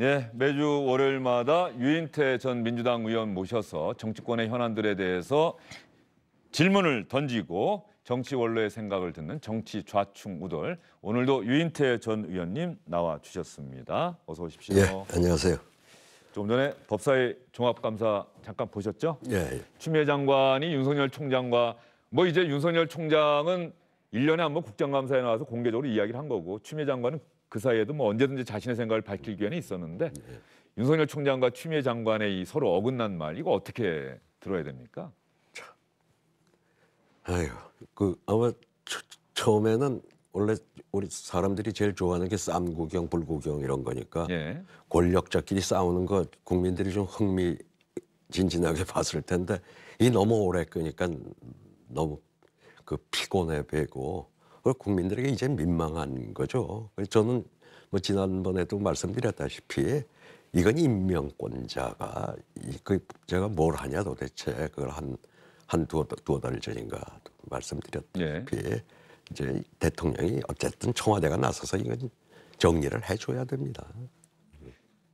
예, 매주 월요일마다 유인태 전 민주당 의원 모셔서 정치권의 현안들에 대해서 질문을 던지고 정치 원로의 생각을 듣는 정치 좌충 우돌. 오늘도 유인태 전 의원님 나와 주셨습니다. 어서 오십시오. 예, 안녕하세요. 좀 전에 법사위 종합감사 잠깐 보셨죠? 예, 예. 추미애 장관이 윤석열 총장과 뭐 이제 윤석열 총장은 일년에 한 번 국정감사에 나와서 공개적으로 이야기를 한 거고 추미애 장관은 그 사이에도 뭐 언제든지 자신의 생각을 밝힐 기회는 있었는데 네. 윤석열 총장과 추미애 장관의 이 서로 어긋난 말 이거 어떻게 들어야 됩니까? 참. 아유, 그 아마 처, 처음에는 원래 우리 사람들이 제일 좋아하는 게 쌈구경, 불구경 이런 거니까 예. 권력자끼리 싸우는 거 국민들이 좀 흥미진진하게 봤을 텐데 이 너무 오래 끄니까 너무 그 피곤해 배고 그걸 국민들에게 이제 민망한 거죠. 저는 뭐 지난번에도 말씀드렸다시피 이건 임명권자가 그 제가 뭘 하냐 도대체 그걸 한 한 두어, 두어 달 전인가 말씀드렸다시피 예. 이제 대통령이 어쨌든 청와대가 나서서 이건 정리를 해줘야 됩니다.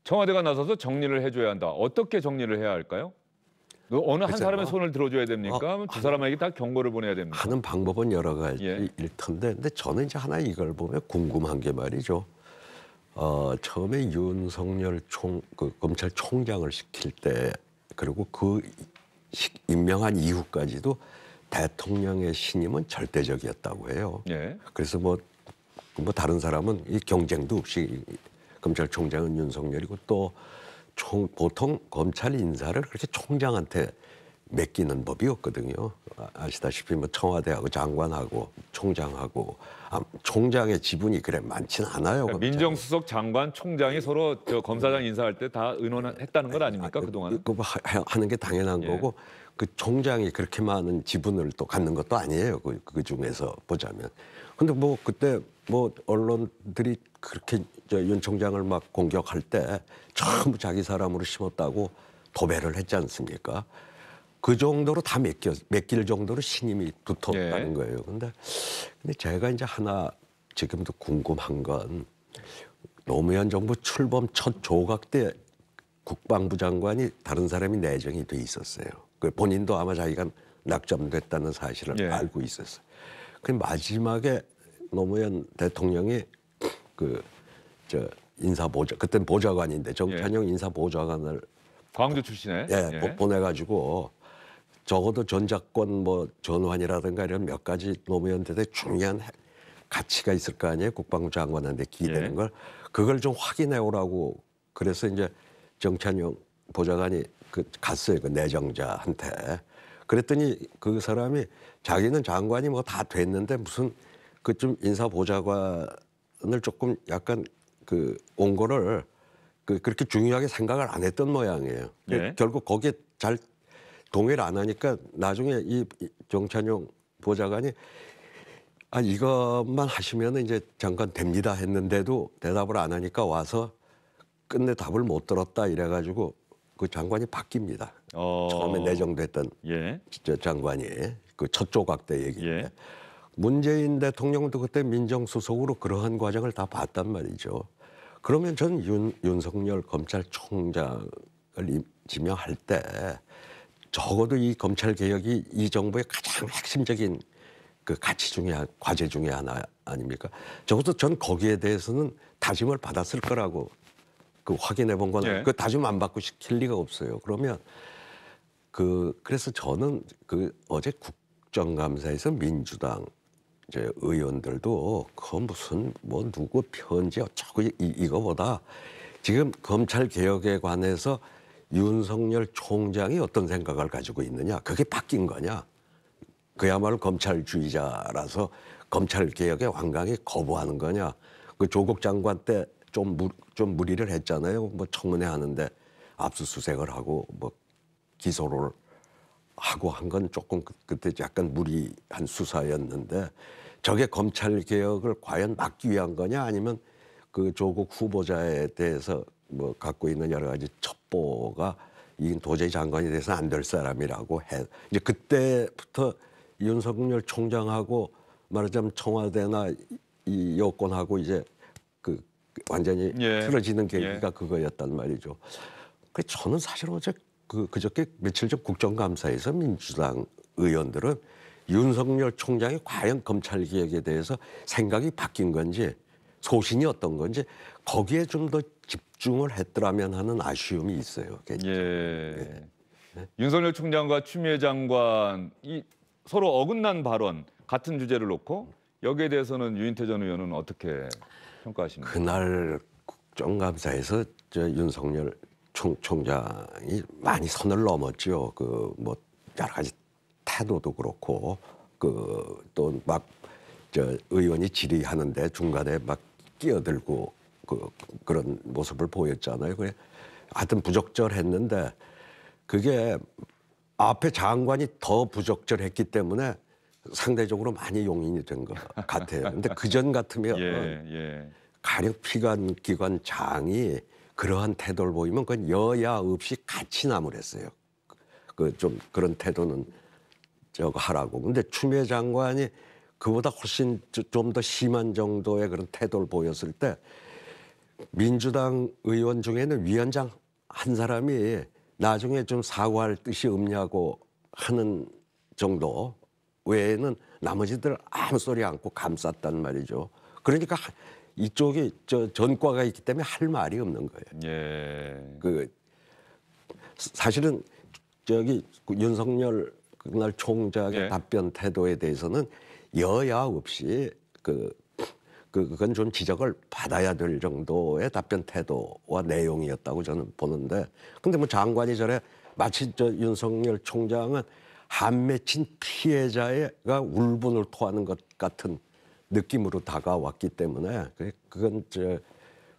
청와대가 나서서 정리를 해줘야 한다. 어떻게 정리를 해야 할까요? 어느 한 사람의 손을 들어줘야 됩니까? 어, 두 사람에게 다 경고를 보내야 됩니까? 하는 방법은 여러 가지일 예. 텐데 근데 저는 이제 하나 이걸 보면 궁금한 게 말이죠. 어, 처음에 윤석열 총, 그 검찰총장을 시킬 때 그리고 그 임명한 이후까지도 대통령의 신임은 절대적이었다고 해요. 예. 그래서 뭐, 뭐 다른 사람은 이 경쟁도 없이 검찰총장은 윤석열이고 또 총, 보통 검찰 인사를 그렇게 총장한테 맡기는 법이 없거든요. 아, 아시다시피 뭐 청와대하고 장관하고 총장하고 아, 총장의 지분이 그래 많진 않아요. 그러니까 민정수석 장관 총장이 서로 저 검사장 음. 인사할 때 다 의논했다는 것 아닙니까 아, 그, 그동안? 그거 뭐 하는 게 당연한 예. 거고 그 총장이 그렇게 많은 지분을 또 갖는 것도 아니에요. 그, 그 중에서 보자면. 근데 뭐 그때 뭐 언론들이 그렇게 저윤 총장을 막 공격할 때 전부 자기 사람으로 심었다고 도배를 했지 않습니까? 그 정도로 다 맡겨, 맡길 정도로 신임이 두텁다는 예. 거예요. 근데, 근데 제가 이제 하나 지금도 궁금한 건 노무현 정부 출범 첫 조각 때 국방부 장관이 다른 사람이 내정이 돼 있었어요. 그 본인도 아마 자기가 낙점됐다는 사실을 네. 알고 있었어요. 그 마지막에 노무현 대통령이 그저 인사 보좌 그땐 보좌관인데 정찬영 예. 인사 보좌관을 광주 출신에 예, 예. 보내가지고 적어도 전작권 뭐 전환이라든가 이런 몇 가지 노무현 대대 중요한 가치가 있을 거 아니에요 국방부 장관한테 기대는 예. 걸 그걸 좀 확인해 오라고 그래서 이제 정찬용 보좌관이 그 갔어요 그 내정자한테 그랬더니 그 사람이 자기는 장관이 뭐 다 됐는데 무슨 그쯤 인사보좌관을 조금 약간 그 온거를 그 그렇게 중요하게 생각을 안 했던 모양이에요. 네. 그 결국 거기에 잘 동의를 안 하니까 나중에 이 정찬용 보좌관이 아 이것만 하시면 이제 잠깐 됩니다 했는데도 대답을 안 하니까 와서 끝내 답을 못 들었다 이래가지고 그 장관이 바뀝니다. 어... 처음에 내정됐던 예. 장관이 그 첫 조각 때 얘기인데. 예. 문재인 대통령도 그때 민정수석으로 그러한 과정을 다 봤단 말이죠. 그러면 전 윤, 윤석열 검찰총장을 지명할 때 적어도 이 검찰 개혁이 이 정부의 가장 핵심적인 그 가치 중에 과제 중에 하나 아닙니까? 적어도 전 거기에 대해서는 다짐을 받았을 거라고 그 확인해 본 건그 예. 그 다짐 안 받고 시킬 리가 없어요. 그러면 그 그래서 저는 그 어제 국정감사에서 민주당 이제 의원들도 그 무슨 뭐 누구 편지 어쩌고 이, 이거보다 지금 검찰 개혁에 관해서 윤석열 총장이 어떤 생각을 가지고 있느냐 그게 바뀐 거냐 그야말로 검찰주의자라서 검찰 개혁에 완강히 거부하는 거냐 그 조국 장관 때 좀 좀 무리를 했잖아요 뭐 청문회 하는데 압수수색을 하고 뭐 기소를 하고 한 건 조금 그, 그때 약간 무리한 수사였는데 저게 검찰 개혁을 과연 막기 위한 거냐 아니면 그 조국 후보자에 대해서 뭐 갖고 있는 여러 가지 첩보가 이 도저히 장관이 돼서 안 될 사람이라고 해 이제 그때부터 윤석열 총장하고 말하자면 청와대나 이 여권하고 이제 그 완전히 예. 틀어지는 예. 계기가 예. 그거였단 말이죠. 그 저는 사실 어제 그, 그저께 며칠 전 국정감사에서 민주당 의원들은 윤석열 총장이 과연 검찰 개혁에 대해서 생각이 바뀐 건지 소신이 어떤 건지 거기에 좀 더 집중을 했더라면 하는 아쉬움이 있어요. 예. 예. 윤석열 총장과 추미애 장관 이 서로 어긋난 발언 같은 주제를 놓고 여기에 대해서는 유인태 전 의원은 어떻게 평가하십니까? 그날 국정감사에서 저 윤석열 총, 총장이 많이 선을 넘었죠. 그뭐 여러 가지 태도도 그렇고 그 또 막저 의원이 질의하는데 중간에 막 끼어들고 그 그런 모습을 보였잖아요. 그래 하여튼 부적절했는데 그게 앞에 장관이 더 부적절했기 때문에 상대적으로 많이 용인이 된 것 같아요. 근데 그전 같으면 예, 예. 가령 피관 기관 장이 그러한 태도를 보이면 그건 여야 없이 같이 나무랬어요. 그 좀 그런 태도는 저거 하라고. 근데 추미애 장관이 그보다 훨씬 좀 더 심한 정도의 그런 태도를 보였을 때 민주당 의원 중에는 위원장 한 사람이 나중에 좀 사과할 뜻이 없냐고 하는 정도 외에는 나머지들 아무 소리 않고 감쌌단 말이죠. 그러니까 이쪽에 저 전과가 있기 때문에 할 말이 없는 거예요. 예. 그 사실은 저기 윤석열 그날 총장의 예. 답변 태도에 대해서는 여야 없이 그, 그 그건 좀 지적을 받아야 될 정도의 답변 태도와 내용이었다고 저는 보는데 근데 뭐 장관이 저래 마치 저 윤석열 총장은 한 맺힌 피해자가 울분을 토하는 것 같은 느낌으로 다가왔기 때문에 그, 그건 이제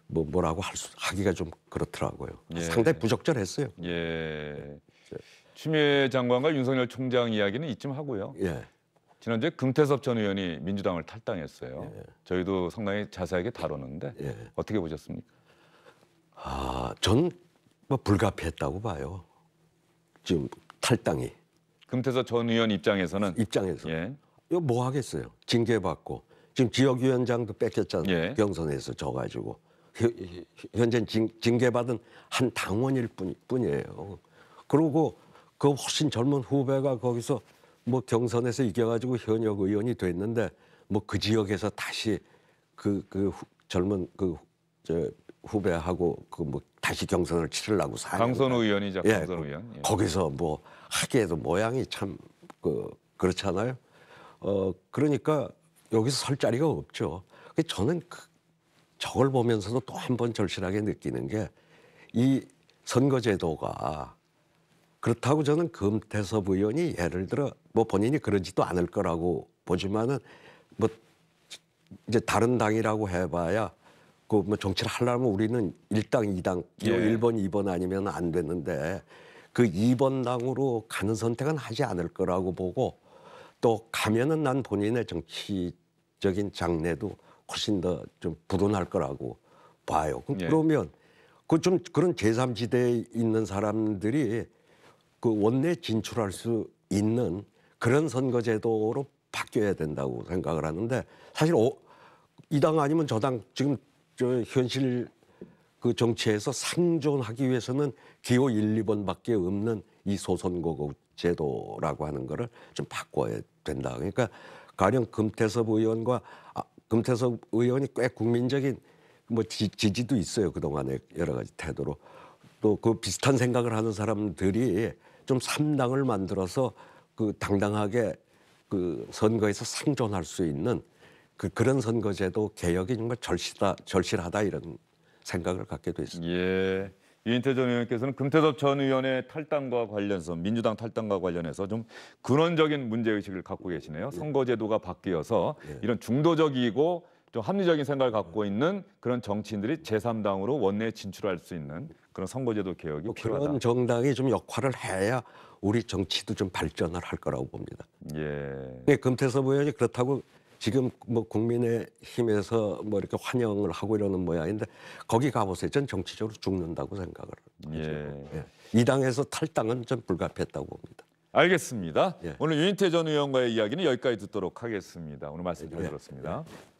뭐 뭐라고 할 수, 하기가 좀 그렇더라고요. 예. 상당히 부적절했어요. 예. 예. 추미애 장관과 윤석열 총장 이야기는 이쯤 하고요. 예. 지난주에 금태섭 전 의원이 민주당을 탈당했어요. 예. 저희도 상당히 자세하게 다루는데 예. 어떻게 보셨습니까? 아, 전 뭐 불가피했다고 봐요. 지금 탈당이. 금태섭 전 의원 입장에서는 입장에서 예. 이거 뭐 하겠어요? 징계받고 지금 지역위원장도 뺏겼잖아요. 예. 경선에서 져가지고. 현재 징계받은 한 당원일 뿐, 이에요 그리고 그 훨씬 젊은 후배가 거기서 뭐 경선에서 이겨가지고 현역 의원이 됐는데 뭐 그 지역에서 다시 그, 그 후, 젊은 그 저, 후배하고 그뭐 다시 경선을 치르려고 사. 강선우 의원이죠. 예, 강선우 그 의원. 예. 거기서 뭐 하기에도 모양이 참 그 그렇잖아요. 어 그러니까 여기서 설 자리가 없죠. 저는 그, 저걸 보면서도 또 한 번 절실하게 느끼는 게 이 선거제도가 그렇다고 저는 금태섭 의원이 예를 들어 뭐 본인이 그러지도 않을 거라고 보지만은 뭐 이제 다른 당이라고 해봐야 그 뭐 정치를 하려면 우리는 일당이당 예. 1번, 2번 아니면 안 되는데 그 2번 당으로 가는 선택은 하지 않을 거라고 보고 또 가면은 난 본인의 정치 적인 장래도 훨씬 더좀 불온할 거라고 봐요. 그 예. 그러면 그 좀 그런 제3지대에 있는 사람들이 그 원내 진출할 수 있는 그런 선거제도로 바뀌어야 된다고 생각을 하는데 사실 어, 이당 아니면 저당 지금 저 현실 그 정치에서 상존하기 위해서는 기호 1, 2번밖에 없는 이 소선거구 제도라고 하는 거를 좀 바꿔야 된다. 그러니까 가령 금태섭 의원과 아, 금태섭 의원이 꽤 국민적인 뭐 지, 지도 있어요 그동안에 여러 가지 태도로 또 그 비슷한 생각을 하는 사람들이 좀 삼당을 만들어서 그 당당하게 그 선거에서 상존할 수 있는 그 그런 선거제도 개혁이 정말 절시다 절실하다 이런 생각을 갖게 됐습니다. 예. 이인태 전 의원께서는 금태섭 전 의원의 탈당과 관련해서 민주당 탈당과 관련해서 좀 근원적인 문제 의식을 갖고 계시네요. 예. 선거제도가 바뀌어서 예. 이런 중도적이고 좀 합리적인 생각을 갖고 있는 그런 정치인들이 제3당으로 원내에 진출할 수 있는 그런 선거제도 개혁이 뭐 필요하다. 그런 정당이 좀 역할을 해야 우리 정치도 좀 발전을 할 거라고 봅니다. 예. 예 금태섭 의원이 그렇다고 지금 뭐 국민의 힘에서 뭐 이렇게 환영을 하고 이러는 모양인데 거기 가보세요. 전 정치적으로 죽는다고 생각을 하죠. 예. 예. 이 당에서 탈당은 좀 불가피했다고 봅니다. 알겠습니다. 예. 오늘 윤태전 의원과의 이야기는 여기까지 듣도록 하겠습니다. 오늘 말씀 예. 잘 들었습니다. 예.